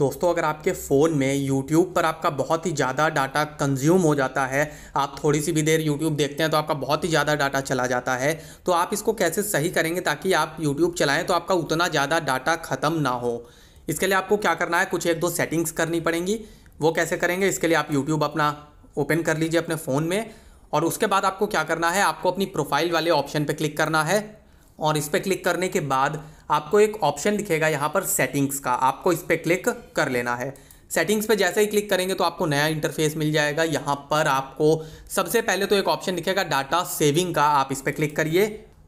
दोस्तों अगर आपके फ़ोन में यूट्यूब पर आपका बहुत ही ज़्यादा डाटा कंज्यूम हो जाता है आप थोड़ी सी भी देर यूट्यूब देखते हैं तो आपका बहुत ही ज़्यादा डाटा चला जाता है तो आप इसको कैसे सही करेंगे ताकि आप यूट्यूब चलाएं तो आपका उतना ज़्यादा डाटा ख़त्म ना हो इसके लिए आपको क्या करना है कुछ एक दो सेटिंग्स करनी पड़ेंगी वो कैसे करेंगे इसके लिए आप यूट्यूब अपना ओपन कर लीजिए अपने फ़ोन में और उसके बाद आपको क्या करना है आपको अपनी प्रोफाइल वाले ऑप्शन पर क्लिक करना है और इस पर क्लिक करने के बाद आपको एक ऑप्शन दिखेगा यहाँ पर सेटिंग्स का आपको इस पर क्लिक कर लेना है सेटिंग्स पे जैसे ही क्लिक करेंगे तो आपको नया इंटरफेस मिल जाएगा यहाँ पर आपको सबसे पहले तो एक ऑप्शन दिखेगा डाटा सेविंग का आप इस पर क्लिक करिए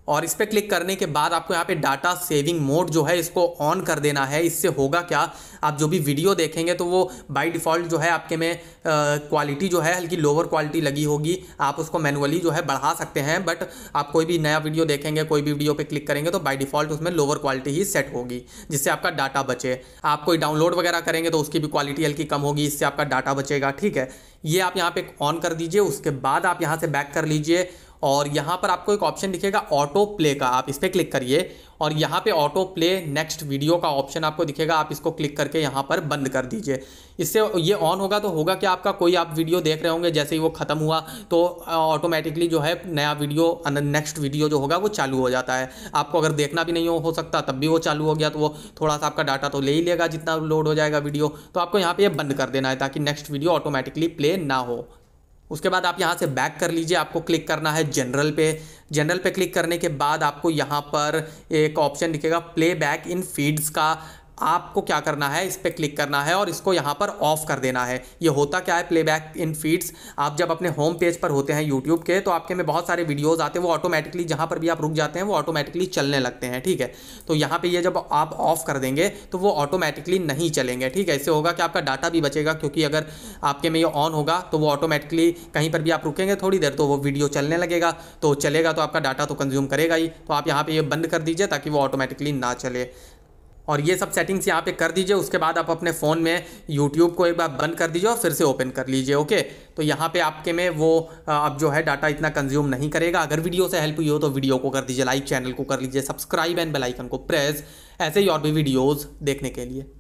और इस पर क्लिक करने के बाद आपको यहाँ पे डाटा सेविंग मोड जो है इसको ऑन कर देना है इससे होगा क्या आप जो भी वीडियो देखेंगे तो वो बाय डिफ़ॉल्ट जो है आपके में क्वालिटी जो है हल्की लोअर क्वालिटी लगी होगी आप उसको मैनुअली जो है बढ़ा सकते हैं बट आप कोई भी नया वीडियो देखेंगे कोई भी वीडियो पे क्लिक करेंगे तो बाई डिफ़ॉल्ट उसमें लोअर क्वालिटी ही सेट होगी जिससे आपका डाटा बचे आप कोई डाउनलोड वगैरह करेंगे तो उसकी भी क्वालिटी हल्की कम होगी इससे आपका डाटा बचेगा ठीक है ये आप यहाँ पर ऑन कर दीजिए उसके बाद आप यहाँ से बैक कर लीजिए और यहाँ पर आपको एक ऑप्शन दिखेगा ऑटो प्ले का आप इस पर क्लिक करिए और यहाँ पे ऑटो प्ले नेक्स्ट वीडियो का ऑप्शन आपको दिखेगा आप इसको क्लिक करके यहाँ पर बंद कर दीजिए इससे ये ऑन होगा तो होगा कि आपका कोई आप वीडियो देख रहे होंगे जैसे ही वो ख़त्म हुआ तो ऑटोमेटिकली जो है नया वीडियो नेक्स्ट वीडियो जो होगा वो चालू हो जाता है आपको अगर देखना भी नहीं हो, हो सकता तब भी वो चालू हो गया तो वो थोड़ा सा आपका डाटा तो ले ही लेगा जितना लोड हो जाएगा वीडियो तो आपको यहाँ पर यह बंद कर देना है ताकि नेक्स्ट वीडियो ऑटोमेटिकली प्ले ना हो उसके बाद आप यहाँ से बैक कर लीजिए आपको क्लिक करना है जनरल पे जनरल पे क्लिक करने के बाद आपको यहाँ पर एक ऑप्शन दिखेगा प्ले बैक इन फीड्स का आपको क्या करना है इस पर क्लिक करना है और इसको यहाँ पर ऑफ़ कर देना है ये होता क्या है प्लेबैक इन फीड्स आप जब अपने होम पेज पर होते हैं यूट्यूब के तो आपके में बहुत सारे वीडियोज़ आते हैं वो ऑटोमेटिकली जहाँ पर भी आप रुक जाते हैं वो ऑटोमेटिकली चलने लगते हैं ठीक है तो यहाँ पर ये जब आप ऑफ़ कर देंगे तो वो ऑटोमेटिकली नहीं चलेंगे ठीक है इससे होगा कि आपका डाटा भी बचेगा क्योंकि अगर आपके में ये ऑन होगा तो वो ऑटोमेटिकली कहीं पर भी आप रुकेंगे थोड़ी देर तो वो वीडियो चलने लगेगा तो चलेगा तो आपका डाटा तो कंज्यूम करेगा ही तो आप यहाँ पर ये बंद कर दीजिए ताकि वो ऑटोमेटिकली ना चले और ये सब सेटिंग्स यहाँ पे कर दीजिए उसके बाद आप अपने फ़ोन में यूट्यूब को एक बार बंद कर दीजिए और फिर से ओपन कर लीजिए ओके तो यहाँ पे आपके में वो अब जो है डाटा इतना कंज्यूम नहीं करेगा अगर वीडियो से हेल्प हुई हो तो वीडियो को कर दीजिए लाइक चैनल को कर लीजिए सब्सक्राइब एंड बेलाइकन को प्रेस ऐसे ही और भी वीडियोज़ देखने के लिए